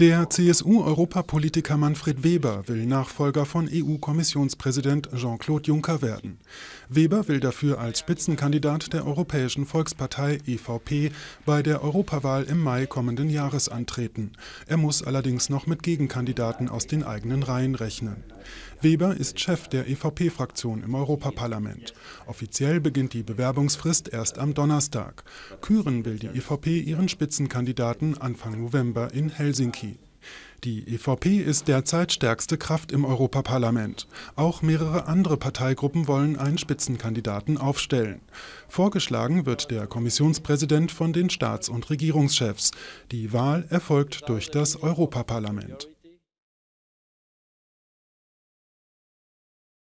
Der CSU-Europapolitiker Manfred Weber will Nachfolger von EU-Kommissionspräsident Jean-Claude Juncker werden. Weber will dafür als Spitzenkandidat der Europäischen Volkspartei EVP bei der Europawahl im Mai kommenden Jahres antreten. Er muss allerdings noch mit Gegenkandidaten aus den eigenen Reihen rechnen. Weber ist Chef der EVP-Fraktion im Europaparlament. Offiziell beginnt die Bewerbungsfrist erst am Donnerstag. Küren will die EVP ihren Spitzenkandidaten Anfang November in Helsinki. Die EVP ist derzeit stärkste Kraft im Europaparlament. Auch mehrere andere Parteigruppen wollen einen Spitzenkandidaten aufstellen. Vorgeschlagen wird der Kommissionspräsident von den Staats- und Regierungschefs. Die Wahl erfolgt durch das Europaparlament.